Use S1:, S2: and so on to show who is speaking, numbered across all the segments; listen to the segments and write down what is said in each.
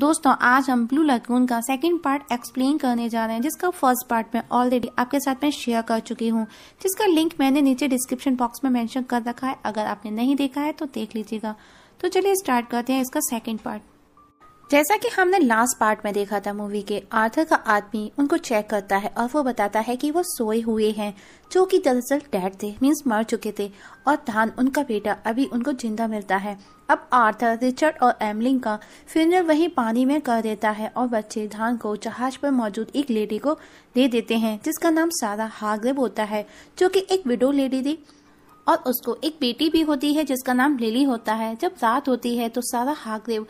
S1: दोस्तों आज हम ब्लू लगून का सेकंड पार्ट एक्सप्लेन करने जा रहे हैं जिसका फर्स्ट पार्ट मैं ऑलरेडी आपके साथ में शेयर कर चुकी हूँ जिसका लिंक मैंने नीचे डिस्क्रिप्शन बॉक्स में मेंशन कर रखा है अगर आपने नहीं देखा है तो देख लीजिएगा तो चलिए स्टार्ट करते हैं इसका सेकंड पार्ट जैसा कि हमने लास्ट पार्ट में देखा था मूवी के आर्थर का आदमी उनको चेक करता है और वो बताता है कि वो सोए हुए हैं जो कि दरअसल डेड थे मींस मर चुके थे और धान उनका बेटा अभी उनको जिंदा मिलता है अब आर्थर रिचर्ड और एमलिंग का फ्यूनरल वही पानी में कर देता है और बच्चे धान को जहाज पर मौजूद एक लेडी को दे देते हैं जिसका नाम सारा हागरेब होता है जो की एक विडो लेडी थी और उसको एक बेटी भी होती है जिसका नाम लिली होता है जब रात होती है तो सारा हागरेब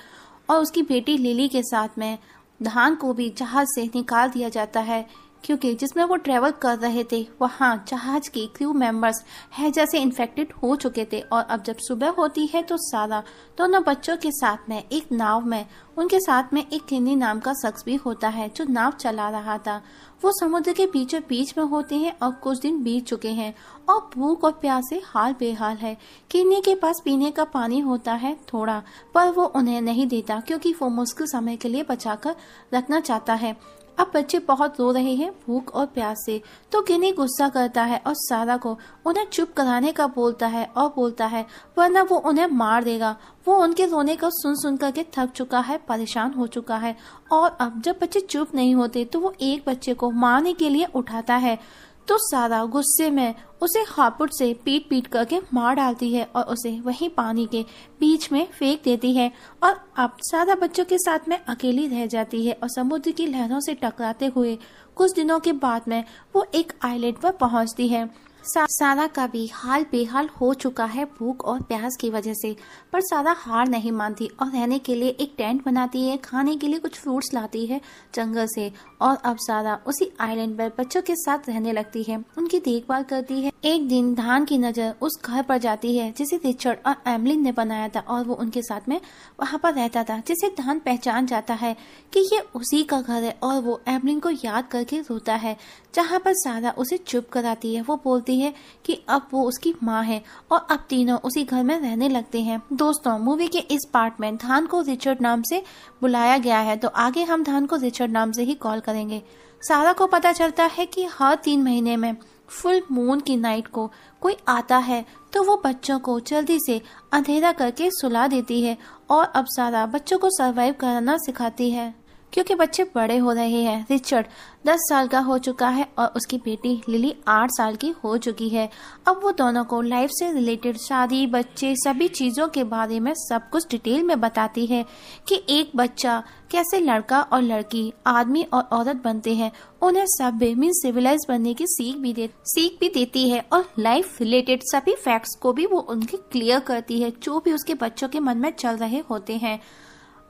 S1: और उसकी बेटी लिली के साथ में धान को भी जहाज से निकाल दिया जाता है क्योंकि जिसमें वो ट्रेवल कर रहे थे वहाँ जहाज के क्रू मेंबर्स है जैसे इन्फेक्टेड हो चुके थे और अब जब सुबह होती है तो सारा दोनों बच्चों के साथ में एक नाव में उनके साथ में एक किन्नी नाम का शख्स भी होता है जो नाव चला रहा था वो समुद्र के बीचों बीच में होते हैं और कुछ दिन बीत चुके हैं और भूख और प्यास से हाल बेहाल है किन्नी के पास पीने का पानी होता है थोड़ा पर वो उन्हें नहीं देता क्योंकि वो मुश्किल समय के लिए कर रखना चाहता है अब बच्चे बहुत रो रहे हैं भूख और प्यास से तो गिनी गुस्सा करता है और सारा को उन्हें चुप कराने का बोलता है और बोलता है वरना वो उन्हें मार देगा वो उनके रोने का सुन सुन करके थक चुका है परेशान हो चुका है और अब जब बच्चे चुप नहीं होते तो वो एक बच्चे को मारने के लिए उठाता है तो सारा गुस्से में उसे हापुट से पीट पीट करके मार डालती है और उसे वहीं पानी के बीच में फेंक देती है और अब सारा बच्चों के साथ में अकेली रह जाती है और समुद्र की लहरों से टकराते हुए कुछ दिनों के बाद में वो एक आइलैंड पर पहुंचती है सादा का भी हाल बेहाल हो चुका है भूख और प्यास की वजह से पर सादा हार नहीं मानती और रहने के लिए एक टेंट बनाती है खाने के लिए कुछ फ्रूट्स लाती है जंगल से और अब सादा उसी आइलैंड पर बच्चों के साथ रहने लगती है उनकी देखभाल करती है एक दिन धान की नजर उस घर पर जाती है जिसे रिचर्ड और एमलिन ने बनाया था और वो उनके साथ में वहाँ पर रहता था जिसे धान पहचान जाता है की ये उसी का घर है और वो एमलिन को याद करके रोता है जहाँ पर सादा उसे चुप कराती है वो बोलती बताती है कि अब वो उसकी माँ है और अब तीनों उसी घर में रहने लगते हैं दोस्तों मूवी के इस पार्ट में धान को रिचर्ड नाम से बुलाया गया है तो आगे हम धान को रिचर्ड नाम से ही कॉल करेंगे सारा को पता चलता है कि हर तीन महीने में फुल मून की नाइट को कोई आता है तो वो बच्चों को जल्दी से अंधेरा करके सुला देती है और अब सारा बच्चों को सरवाइव करना सिखाती है क्योंकि बच्चे बड़े हो रहे हैं रिचर्ड दस साल का हो चुका है और उसकी बेटी लिली आठ साल की हो चुकी है अब वो दोनों को लाइफ से रिलेटेड शादी बच्चे सभी चीज़ों के बारे में सब कुछ डिटेल में बताती है कि एक बच्चा कैसे लड़का और लड़की आदमी और औरत बनते हैं उन्हें सब मीन सिविलाइज बनने की सीख भी दे सीख भी देती है और लाइफ रिलेटेड सभी फैक्ट्स को भी वो उनके क्लियर करती है जो भी उसके बच्चों के मन में चल रहे होते हैं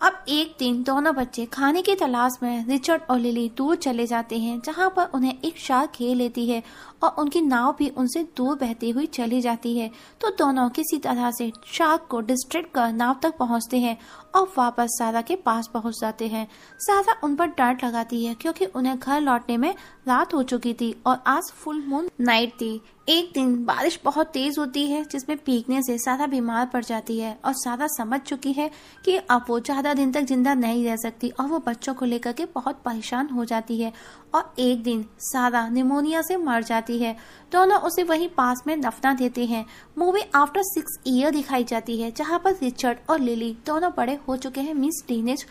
S1: अब एक दिन दोनों बच्चे खाने की तलाश में रिचर्ड और लिली दूर चले जाते हैं जहाँ पर उन्हें एक शार्क घेर लेती है और उनकी नाव भी उनसे दूर बहती हुई चली जाती है तो दोनों किसी तरह से शार्क को डिस्ट्रिक्ट कर नाव तक पहुंचते हैं और वापस सारा के पास पहुंच जाते हैं सारा उन पर डांट लगाती है क्योंकि उन्हें घर लौटने में रात हो चुकी थी और आज फुल मून नाइट थी एक दिन बारिश बहुत तेज होती है जिसमें पीकने से सारा बीमार पड़ जाती है और सारा समझ चुकी है कि अब वो ज्यादा दिन तक जिंदा नहीं रह सकती और वो बच्चों को लेकर के बहुत परेशान हो जाती है और एक दिन सारा निमोनिया से मर जाती जाती है दोनों उसे वही पास में दफना देते हैं मूवी आफ्टर सिक्स ईयर दिखाई जाती है जहाँ पर रिचर्ड और लिली दोनों बड़े हो चुके हैं मिस टीनेज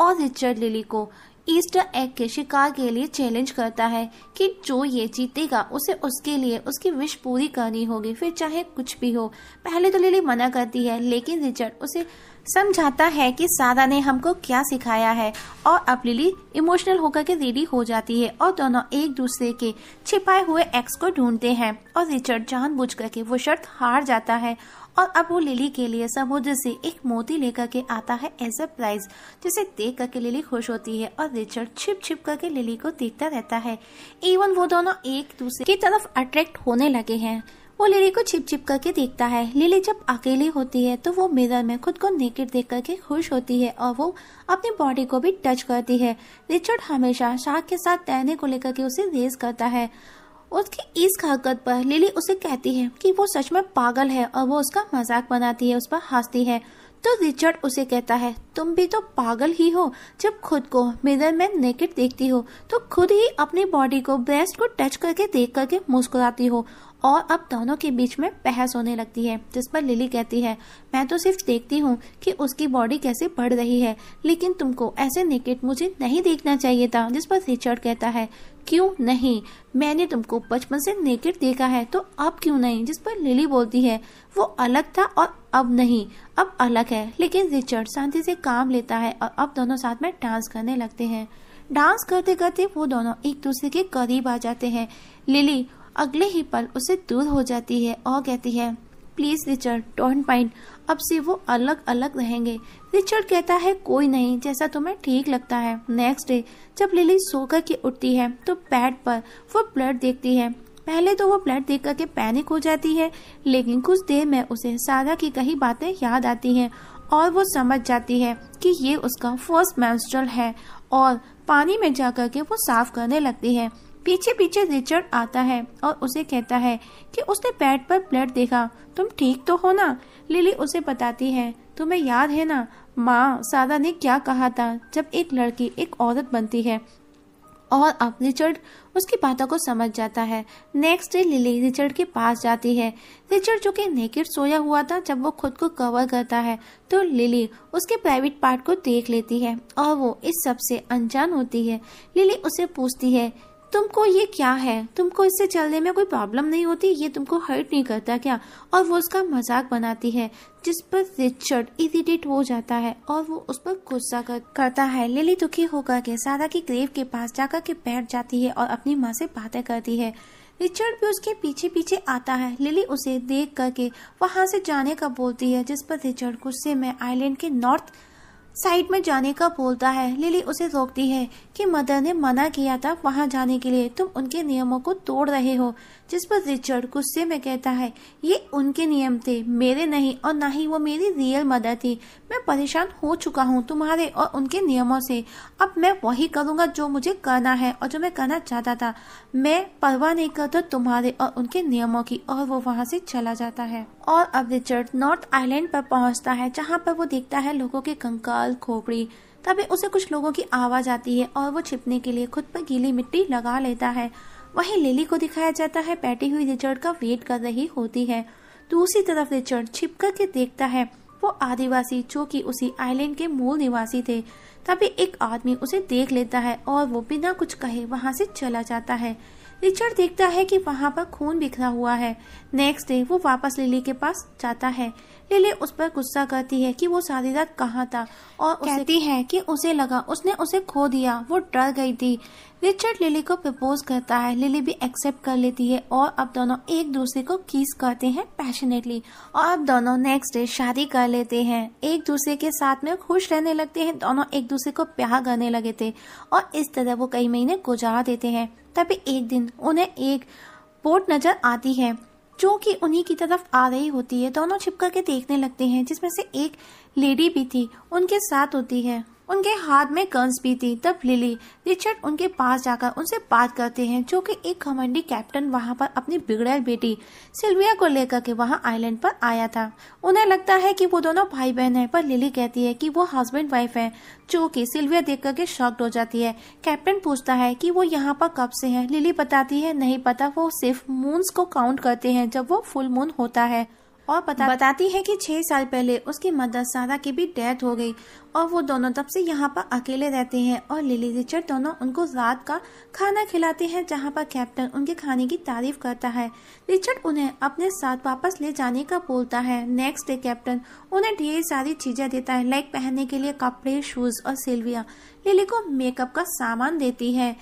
S1: और रिचर्ड लिली को ईस्टर एग के शिकार के लिए चैलेंज करता है कि जो ये जीतेगा उसे उसके लिए उसकी विश पूरी करनी होगी फिर चाहे कुछ भी हो पहले तो लिली मना करती है लेकिन रिचर्ड उसे समझाता है कि सादा ने हमको क्या सिखाया है और अब लिली इमोशनल होकर के रेडी हो जाती है और दोनों एक दूसरे के छिपाए हुए एक्स को ढूंढते हैं और रिचर्ड बुझ करके वो शर्त हार जाता है और अब वो लिली के लिए समुद्र से एक मोती लेकर के आता है एज अ प्राइज जिसे देख करके लिली खुश होती है और रिचर्ड छिप छिप करके लिली को देखता रहता है इवन वो दोनों एक दूसरे की तरफ अट्रैक्ट होने लगे है वो लिली को छिप छिप करके देखता है लिली जब अकेली होती है तो वो मिरर में खुद को नेकेट देख करके खुश होती है और वो अपनी बॉडी को भी टच करती है रिचर्ड हमेशा शार्क के साथ तैरने को लेकर के उसे रेस करता है उसकी इस हरकत पर लिली उसे कहती है कि वो सच में पागल है और वो उसका मजाक बनाती है उस पर हंसती है तो रिचर्ड उसे कहता है तुम भी तो पागल ही हो जब खुद को मिरर में नेकेड देखती हो तो खुद ही अपनी बॉडी को ब्रेस्ट को टच करके देख करके मुस्कुराती हो और अब दोनों के बीच में बहस होने लगती है जिस पर लिली कहती है मैं तो सिर्फ देखती हूँ कि उसकी बॉडी कैसे बढ़ रही है लेकिन तुमको ऐसे निकेट मुझे नहीं देखना चाहिए था जिस पर रिचर्ड कहता है क्यों नहीं मैंने तुमको बचपन से नेकेट देखा है तो अब क्यों नहीं जिस पर लिली बोलती है वो अलग था और अब नहीं अब अलग है लेकिन रिचर्ड शांति से काम लेता है और अब दोनों साथ में डांस करने लगते हैं डांस करते करते वो दोनों एक दूसरे के करीब आ जाते हैं लिली अगले ही पल उसे दूर हो जाती है और कहती है प्लीज रिचर्ड डोंट माइंड अब से वो अलग अलग रहेंगे रिचर्ड कहता है कोई नहीं जैसा तुम्हें ठीक लगता है नेक्स्ट डे जब लिली सोकर के उठती है तो पैड पर वो ब्लड देखती है पहले तो वो ब्लड देख करके पैनिक हो जाती है लेकिन कुछ देर में उसे सारा की कही बातें याद आती हैं और वो समझ जाती है कि ये उसका फर्स्ट मेंस्ट्रल है और पानी में जा के वो साफ करने लगती है पीछे पीछे रिचर्ड आता है और उसे कहता है कि उसने पैड पर ब्लड देखा तुम ठीक तो हो ना लिली उसे बताती है तुम्हें याद है ना माँ सादा ने क्या कहा था जब एक लड़की एक औरत बनती है और अब रिचर्ड उसकी बातों को समझ जाता है नेक्स्ट डे लिली रिचर्ड के पास जाती है रिचर्ड जो कि नेकेड सोया हुआ था जब वो खुद को कवर करता है तो लिली उसके प्राइवेट पार्ट को देख लेती है और वो इस सब से अनजान होती है लिली उसे पूछती है तुमको ये क्या है तुमको इससे चलने में कोई प्रॉब्लम नहीं होती ये तुमको हर्ट नहीं करता क्या और वो उसका मजाक बनाती है जिस पर रिचर्ड इरिटेट हो जाता है और वो उस पर गुस्सा कर, करता है लिली दुखी होकर के सारा की ग्रेव के पास जाकर के बैठ जाती है और अपनी माँ से बातें करती है रिचर्ड भी उसके पीछे पीछे आता है लिली उसे देख करके वहां से जाने का बोलती है जिस पर रिचर्ड गुस्से में आइलैंड के नॉर्थ साइड में जाने का बोलता है लिली उसे रोकती है कि मदर ने मना किया था वहाँ जाने के लिए तुम उनके नियमों को तोड़ रहे हो जिस पर रिचर्ड गुस्से में कहता है ये उनके नियम थे मेरे नहीं और ना ही वो मेरी रियल मदर थी मैं परेशान हो चुका हूँ तुम्हारे और उनके नियमों से अब मैं वही करूँगा जो मुझे करना है और जो मैं करना चाहता था मैं परवाह नहीं करता तुम्हारे और उनके नियमों की और वो वहाँ से चला जाता है और अब रिचर्ड नॉर्थ आइलैंड पर पहुँचता है जहाँ पर वो देखता है लोगों के कंकाल खोपड़ी तभी उसे कुछ लोगों की आवाज आती है और वो छिपने के लिए खुद पर गीली मिट्टी लगा लेता है वहीं लिली को दिखाया जाता है बैठी हुई रिचर्ड का वेट कर रही होती है दूसरी तरफ रिचर्ड छिप के देखता है वो आदिवासी जो कि उसी आइलैंड के मूल निवासी थे तभी एक आदमी उसे देख लेता है और वो बिना कुछ कहे वहाँ से चला जाता है रिचर्ड देखता है कि वहाँ पर खून बिखरा हुआ है नेक्स्ट डे वो वापस लिली के पास जाता है लिली उस पर गुस्सा करती है कि वो सारी रात कहाँ था और कहती है कि उसे लगा उसने उसे खो दिया वो डर गई थी रिचर्ड लिली को प्रपोज करता है लिली भी एक्सेप्ट कर लेती है और अब दोनों एक दूसरे को किस करते हैं पैशनेटली और अब दोनों नेक्स्ट डे शादी कर लेते हैं एक दूसरे के साथ में खुश रहने लगते हैं दोनों एक दूसरे को प्यार करने लगे थे और इस तरह वो कई महीने गुजार देते हैं तभी एक दिन उन्हें एक बोट नजर आती है जो कि उन्हीं की तरफ आ रही होती है दोनों छिपकर के देखने लगते हैं जिसमें से एक लेडी भी थी उनके साथ होती है उनके हाथ में गन्स भी थी तब लिली रिचर्ड उनके पास जाकर उनसे बात करते हैं जो कि एक घमंडी कैप्टन वहां पर अपनी बिगड़ैल बेटी सिल्विया को लेकर के वहां आइलैंड पर आया था उन्हें लगता है कि वो दोनों भाई बहन हैं पर लिली कहती है कि वो हस्बैंड वाइफ हैं जो कि सिल्विया देख करके शॉक्ड हो जाती है कैप्टन पूछता है की वो यहाँ पर कब से है लिली बताती है नहीं पता वो सिर्फ मून को काउंट करते हैं जब वो फुल मून होता है और बता बताती है कि छह साल पहले उसकी मदर सारा की भी डेथ हो गई और वो दोनों तब से यहाँ पर अकेले रहते हैं और लिली रिचर्ड दोनों उनको रात का खाना खिलाते हैं जहाँ पर कैप्टन उनके खाने की तारीफ करता है रिचर्ड उन्हें अपने साथ वापस ले जाने का बोलता है नेक्स्ट डे कैप्टन उन्हें ढेर सारी चीजें देता है लाइक पहनने के लिए कपड़े शूज और सिल्विया लिली को मेकअप का सामान देती है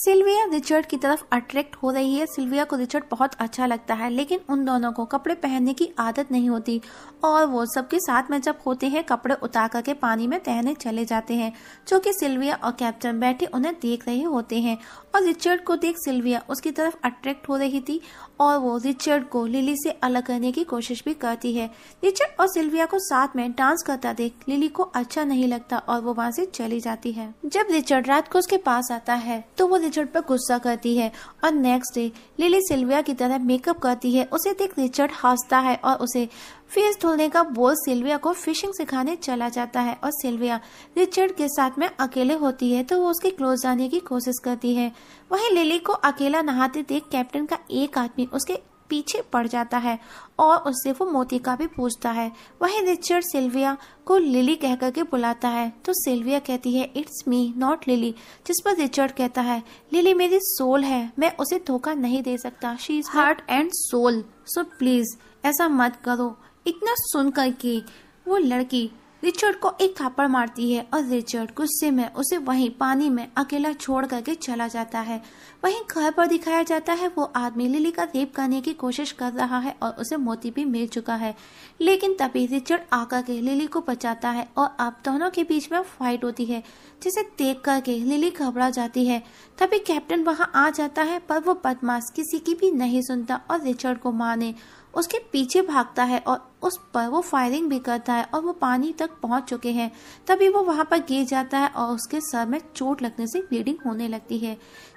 S1: सिल्विया रिचर्ड की तरफ अट्रैक्ट हो रही है सिल्विया को रिचर्ड बहुत अच्छा लगता है लेकिन उन दोनों को कपड़े पहनने की आदत नहीं होती और वो सबके साथ में जब होते हैं कपड़े उतार करके पानी में तैरने चले जाते हैं जो कि सिल्विया और कैप्टन बैठे उन्हें देख रहे होते हैं और रिचर्ड को देख सिल्विया उसकी तरफ अट्रैक्ट हो रही थी और वो रिचर्ड को लिली से अलग करने की कोशिश भी करती है रिचर्ड और सिल्विया को साथ में डांस करता देख लिली को अच्छा नहीं लगता और वो वहाँ से चली जाती है जब रिचर्ड रात को उसके पास आता है तो वो रिचर्ड पर गुस्सा करती है और नेक्स्ट डे लिली सिल्विया की तरह मेकअप करती है उसे देख रिचर्ड हंसता है और उसे फेस धोने का बोझ सिल्विया को फिशिंग सिखाने चला जाता है और सिल्विया रिचर्ड के साथ में अकेले होती है तो वो उसके क्लोज जाने की कोशिश करती है वहीं लिली को अकेला नहाते देख कैप्टन का एक आदमी उसके पीछे पड़ जाता है और उससे वो मोती का भी पूछता है वहीं रिचर्ड सिल्विया को लिली कह के बुलाता है तो सिल्विया कहती है इट्स मी नॉट लिली जिस पर रिचर्ड कहता है लिली मेरी सोल है मैं उसे धोखा नहीं दे सकता she is heart and soul so please ऐसा मत करो इतना सुनकर कि वो लड़की रिचर्ड को एक थप्पड़ मारती है और रिचर्ड गुस्से में उसे वहीं पानी में अकेला छोड़ करके चला जाता है वहीं घर पर दिखाया जाता है वो आदमी लिली का रेप करने की कोशिश कर रहा है और उसे मोती भी मिल चुका है लेकिन तभी रिचर्ड आकर के लिली को बचाता है और अब दोनों के बीच में फाइट होती है जिसे देख करके लिली घबरा जाती है तभी कैप्टन वहां आ जाता है पर वो बदमाश किसी की भी नहीं सुनता और रिचर्ड को मारने उसके पीछे भागता है और उस पर वो फायरिंग भी करता है और वो पानी तक पहुंच चुके हैं तभी वो वहां पर गिर जाता है और उसके सर में चोट लगने से ब्लीडिंग होने लगती है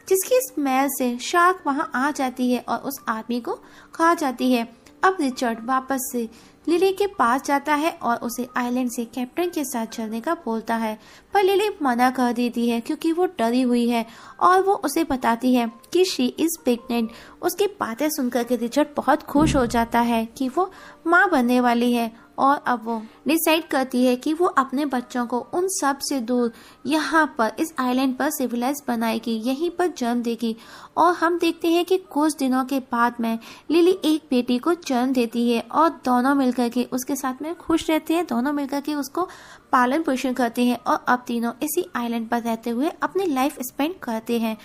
S1: जिसकी स्मेल से शार्क वहां आ जाती है और उस आदमी को खा जाती है अब रिचर्ड वापस से लिली के पास जाता है और उसे आइलैंड से कैप्टन के साथ चलने का बोलता है पर लिली मना कर देती है क्योंकि वो डरी हुई है और वो उसे बताती है कि शी इज़ प्रेगनेंट उसकी बातें सुनकर के रिचर्ड बहुत खुश हो जाता है कि वो माँ बनने वाली है और अब वो डिसाइड करती है कि वो अपने बच्चों को उन सब से दूर यहाँ पर इस आइलैंड पर सिविलाइज बनाएगी यहीं पर जन्म देगी और हम देखते हैं कि कुछ दिनों के बाद में लिली एक बेटी को जन्म देती है और दोनों मिलकर के उसके साथ में खुश रहते हैं दोनों मिलकर के उसको पालन पोषण करते हैं और अब तीनों इसी आइलैंड पर रहते हुए अपनी लाइफ स्पेंड करते हैं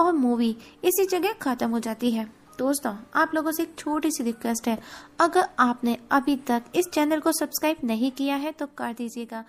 S1: और मूवी इसी जगह ख़त्म हो जाती है दोस्तों आप लोगों से एक छोटी सी रिक्वेस्ट है अगर आपने अभी तक इस चैनल को सब्सक्राइब नहीं किया है तो कर दीजिएगा